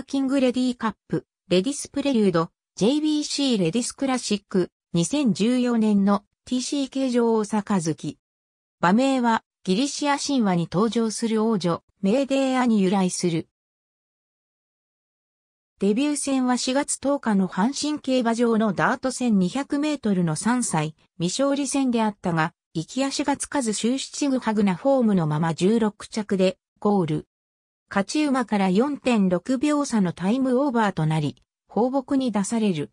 ーキングレディーカップ、レディスプレリュード、JBC レディスクラシック、2014年の TCK 女王月。馬名は、ギリシア神話に登場する王女、メーデーアに由来する。デビュー戦は4月10日の阪神競馬場のダート戦200メートルの3歳、未勝利戦であったが、行き足がつかず終始ちぐはぐなフォームのまま16着で、ゴール。勝ち馬から4.6秒差のタイムオーバーとなり、放牧に出される。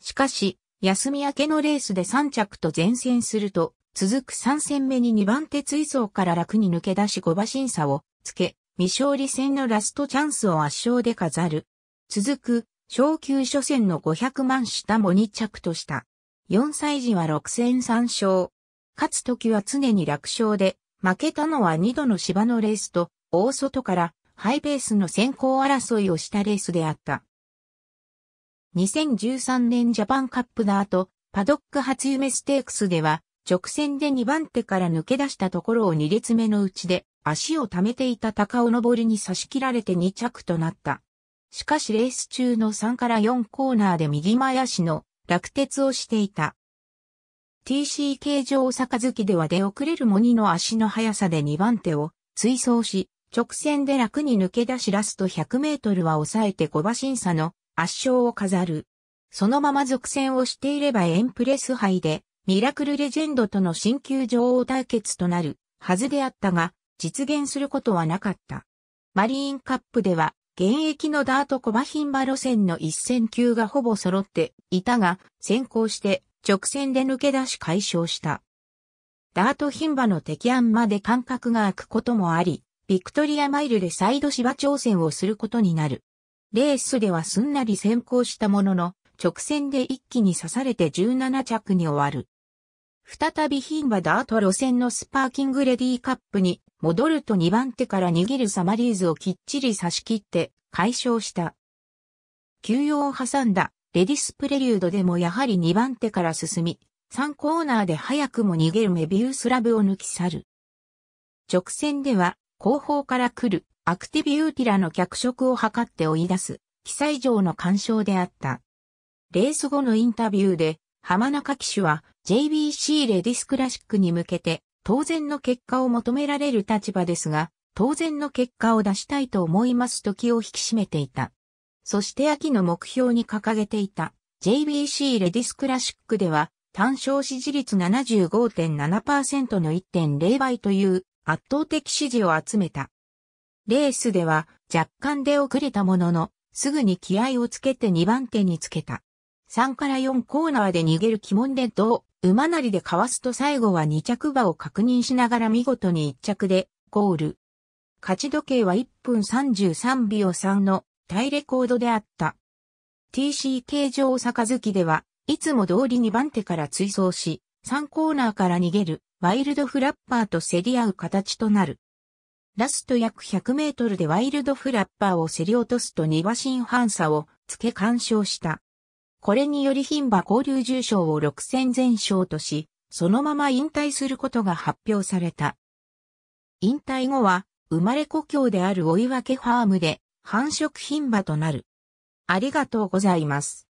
しかし、休み明けのレースで3着と前線すると、続く3戦目に2番手追走から楽に抜け出し5馬審査をつけ、未勝利戦のラストチャンスを圧勝で飾る。続く、昇級初戦の500万下も2着とした。4歳児は6戦3勝。勝つ時は常に楽勝で、負けたのは2度の芝のレースと、大外からハイペースの先行争いをしたレースであった。2013年ジャパンカップの後、パドック初夢ステークスでは、直線で2番手から抜け出したところを2列目のうちで、足を溜めていた高尾登りに差し切られて2着となった。しかしレース中の3から4コーナーで右前足の落鉄をしていた。TCK 上きでは出遅れるモニの足の速さで2番手を追走し、直線で楽に抜け出しラスト100メートルは抑えて5馬審査の圧勝を飾る。そのまま続戦をしていればエンプレス杯で、ミラクルレジェンドとの新旧女王対決となるはずであったが、実現することはなかった。マリーンカップでは、現役のダートコバヒンバ路線の一戦級がほぼ揃っていたが、先行して直線で抜け出し解消した。ダート牝馬の敵案まで間隔が空くこともあり、ビクトリアマイルで再度芝挑戦をすることになる。レースではすんなり先行したものの、直線で一気に刺されて17着に終わる。再び牝馬ダート路線のスパーキングレディーカップに戻ると2番手から逃げるサマリーズをきっちり差し切って解消した。休養を挟んだレディスプレリュードでもやはり2番手から進み、3コーナーで早くも逃げるメビウスラブを抜き去る。直線では、後方から来るアクティビューティラの脚色を図って追い出す、記載上の干渉であった。レース後のインタビューで、浜中騎手は JBC レディスクラシックに向けて、当然の結果を求められる立場ですが、当然の結果を出したいと思いますと気を引き締めていた。そして秋の目標に掲げていた JBC レディスクラシックでは単勝支持率75.7%の1.0倍という圧倒的支持を集めた。レースでは若干出遅れたものの、すぐに気合をつけて2番手につけた。3から4コーナーで逃げる鬼門レッドを馬なりでかわすと最後は2着馬を確認しながら見事に1着でゴール。勝ち時計は1分33秒3のタイレコードであった。TCK 上きでは、いつも通り2番手から追走し、3コーナーから逃げる、ワイルドフラッパーと競り合う形となる。ラスト約100メートルでワイルドフラッパーを競り落とすと2馬身反差をつけ干渉した。これにより牝馬交流重賞を6戦全勝とし、そのまま引退することが発表された。引退後は、生まれ故郷である追分ファームで繁殖牝馬となる。ありがとうございます。